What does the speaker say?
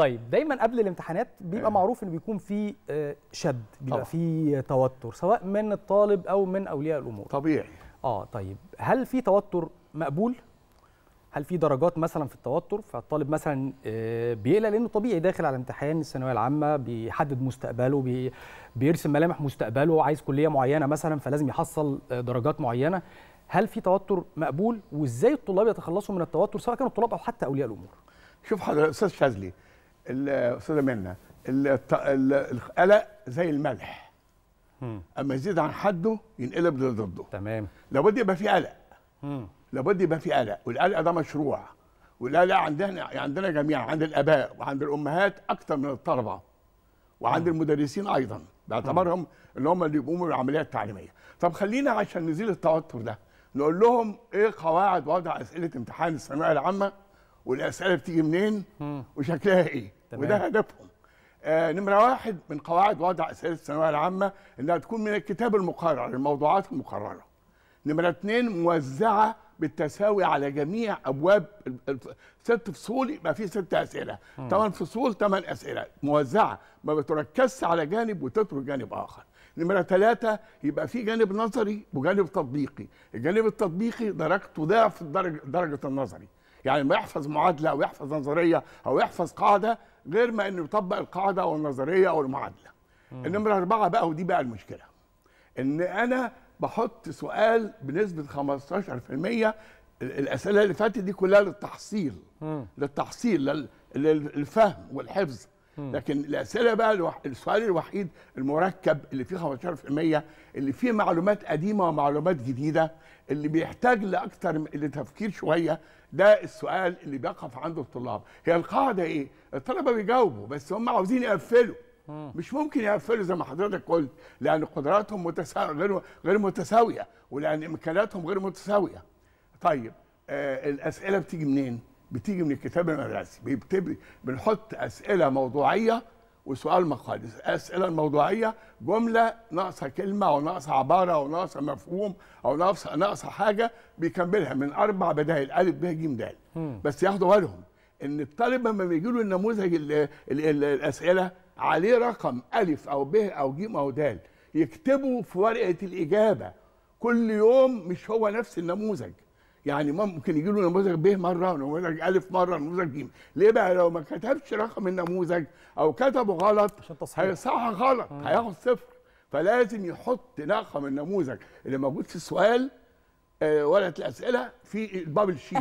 طيب دايما قبل الامتحانات بيبقى معروف ان بيكون في آه، شد بيبقى في توتر سواء من الطالب او من اولياء الامور طبيعي اه طيب هل في توتر مقبول هل في درجات مثلا في التوتر فالطالب مثلا آه، بيقلق لانه طبيعي داخل على امتحان الثانويه العامه بيحدد مستقبله بي بيرسم ملامح مستقبله عايز كليه معينه مثلا فلازم يحصل آه، درجات معينه هل في توتر مقبول وازاي الطلاب يتخلصوا من التوتر سواء كانوا الطلاب او حتى اولياء الامور شوف حضرتك استاذ شاذلي استاذه منى القلق زي الملح مم. اما يزيد عن حده ينقلب ضده تمام لابد يبقى في قلق لابد يبقى في قلق والقلق ده مشروع والقلق عندنا عندنا جميعا عند الاباء وعند الامهات اكثر من الطلبه وعند مم. المدرسين ايضا باعتبارهم اللي هم اللي بيقوموا بالعمليه التعليميه طب خلينا عشان نزيل التوتر ده نقول لهم ايه قواعد وضع اسئله امتحان الثانويه العامه والاسئله بتيجي منين وشكلها ايه تمام. وده هدفهم آه نمره واحد من قواعد وضع اسئله الثانويه العامه انها تكون من الكتاب المقرر الموضوعات المقرره نمره اثنين موزعه بالتساوي على جميع ابواب ست فصول يبقى في ست اسئله ثمان فصول ثمان اسئله موزعه ما بتركزش على جانب وتترك جانب اخر نمرة ثلاثة يبقى في جانب نظري وجانب تطبيقي الجانب التطبيقي درجته ضعف درجة النظري يعني ما يحفظ معادله او يحفظ نظريه او يحفظ قاعده غير ما انه يطبق القاعده او النظريه او المعادله النمره اربعه بقى ودي بقى المشكله ان انا بحط سؤال بنسبه 15% الاسئله اللي فاتت دي كلها للتحصيل للتحصيل للفهم والحفظ لكن الاسئله بقى الوح... السؤال الوحيد المركب اللي فيه 15% اللي فيه معلومات قديمه ومعلومات جديده اللي بيحتاج لاكثر لتفكير شويه ده السؤال اللي بيقف عند الطلاب هي القاعده ايه الطلبه بيجاوبوا بس هم عاوزين يقفلوا مش ممكن يقفلوا زي ما حضرتك قلت لان قدراتهم متسا... غير غير متساويه ولان امكانياتهم غير متساويه طيب آه الاسئله بتيجي منين بتيجي من الكتاب المدرسي بيبتدي بنحط اسئله موضوعيه وسؤال مقالي الاسئله الموضوعيه جمله ناقصه كلمه او ناقصه عباره او ناقصه مفهوم او ناقصه ناقصه حاجه بيكملها من اربع بدائل الف ب ج د بس ياخدوا بالهم ان الطالب لما بيجي له النموذج الـ الـ الـ الاسئله عليه رقم الف او ب او ج او د يكتبوا في ورقه الاجابه كل يوم مش هو نفس النموذج يعني ممكن يجي له نموذج ب مره ونموذج الف مره نموذج ج ليه بقى لو ما كتبش رقم النموذج او كتبه غلط هيصحح غلط هياخد صفر فلازم يحط رقم النموذج اللي موجود في السؤال آه، ورقه الاسئله في البابل شيت